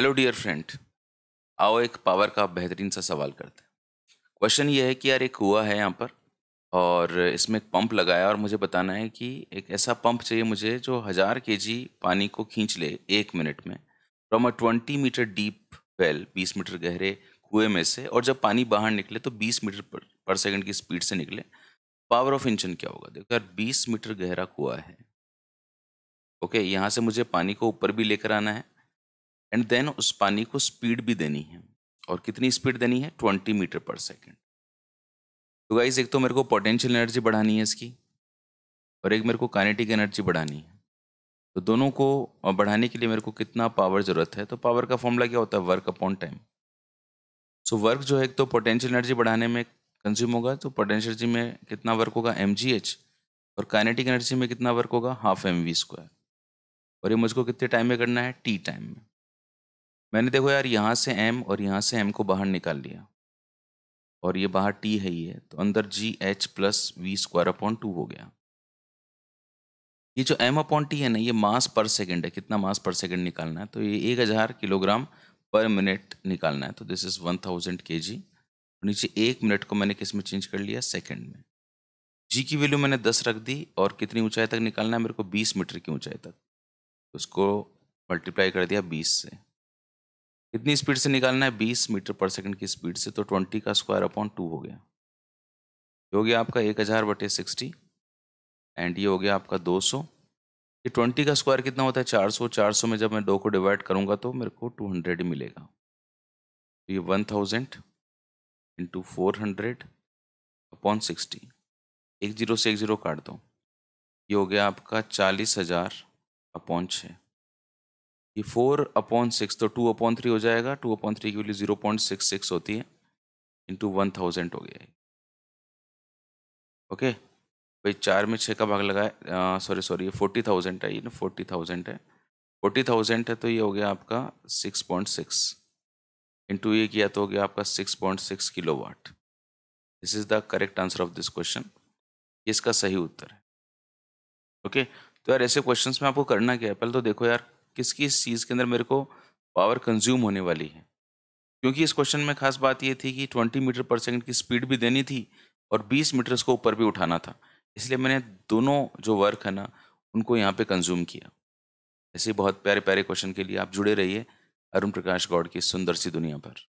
Hello dear friend आओ एक power का बेहतरीन सा सवाल करते हैं क्वेश्चन ये है कि यार एक कुआ है यहाँ पर और इसमें एक पंप लगाया और मुझे बताना है कि एक ऐसा पंप चाहिए मुझे जो हज़ार के पानी को खींच ले एक मिनट में from a twenty metre deep well बीस मीटर गहरे कुएं में से और जब पानी बाहर निकले तो बीस मीटर पर, पर सेकेंड की स्पीड से निकले पावर ऑफ इंजन क्या होगा देखो यार बीस मीटर गहरा कुआ है ओके यहाँ से मुझे पानी को ऊपर भी लेकर आना है एंड देन उस पानी को स्पीड भी देनी है और कितनी स्पीड देनी है ट्वेंटी मीटर पर सेकेंड तो गाइज एक तो मेरे को पोटेंशियल एनर्जी बढ़ानी है इसकी और एक मेरे को काइनेटिक एनर्जी बढ़ानी है तो दोनों को बढ़ाने के लिए मेरे को कितना पावर ज़रूरत है तो पावर का फॉर्मूला क्या होता है work upon time so work जो है एक तो पोटेंशियल एनर्जी बढ़ाने में कंज्यूम होगा तो पोटेंशियल एनर्जी में कितना वर्क होगा एम और काइनेटिक एनर्जी में कितना वर्क होगा हाफ एम वी स्क्वायर और ये मुझको कितने टाइम में करना है टी टाइम में मैंने देखो यार यहाँ से एम और यहाँ से एम को बाहर निकाल लिया और ये बाहर टी है ही है तो अंदर G H plus V square upon two हो गया ये जो एम अपॉन टी है ना ये मास पर सेकंड है कितना मास पर सेकंड निकालना है तो ये एक हज़ार किलोग्राम पर मिनट निकालना है तो दिस इज़ वन थाउजेंड के जी नीचे एक मिनट को मैंने किस में चेंज कर लिया सेकेंड में जी की वैल्यू मैंने दस रख दी और कितनी ऊँचाई तक निकालना है मेरे को बीस मीटर की ऊँचाई तक उसको मल्टीप्लाई कर दिया बीस से कितनी स्पीड से निकालना है 20 मीटर पर सेकंड की स्पीड से तो 20 का स्क्वायर अपॉन टू हो गया ये हो गया आपका एक हज़ार बटे सिक्सटी एंड ये हो गया आपका दो सौ ये ट्वेंटी का स्क्वायर कितना होता है चार सौ चार सौ में जब मैं दो को डिवाइड करूँगा तो मेरे को टू हंड्रेड ही मिलेगा तो ये one thousand into four hundred upon sixty एक जीरो से एक जीरो काट दो ये हो गया आपका चालीस हज़ार अपॉन छः कि फोर अपॉन सिक्स तो टू अपॉन थ्री हो जाएगा टू अपॉन थ्री की value zero point six six होती है इंटू वन थाउजेंड हो गया ओके भाई चार में छः का भाग लगाए सॉरी सॉरी ये फोर्टी थाउजेंड है ये ना फोर्टी थाउजेंड है फोर्टी थाउजेंड है तो ये हो गया आपका सिक्स पॉइंट सिक्स इंटू ये किया तो हो गया आपका six point six kilowatt this is the correct answer of this question इसका सही उत्तर है ओके okay? तो यार ऐसे क्वेश्चंस में आपको करना क्या है पहले तो देखो यार किस किस चीज़ के अंदर मेरे को पावर कंज्यूम होने वाली है क्योंकि इस क्वेश्चन में खास बात ये थी कि 20 मीटर पर सेकंड की स्पीड भी देनी थी और 20 मीटर को ऊपर भी उठाना था इसलिए मैंने दोनों जो वर्क है ना उनको यहाँ पे कंज्यूम किया ऐसे बहुत प्यारे प्यारे क्वेश्चन के लिए आप जुड़े रहिए अरुण प्रकाश गौड़ की सुंदर सी दुनिया पर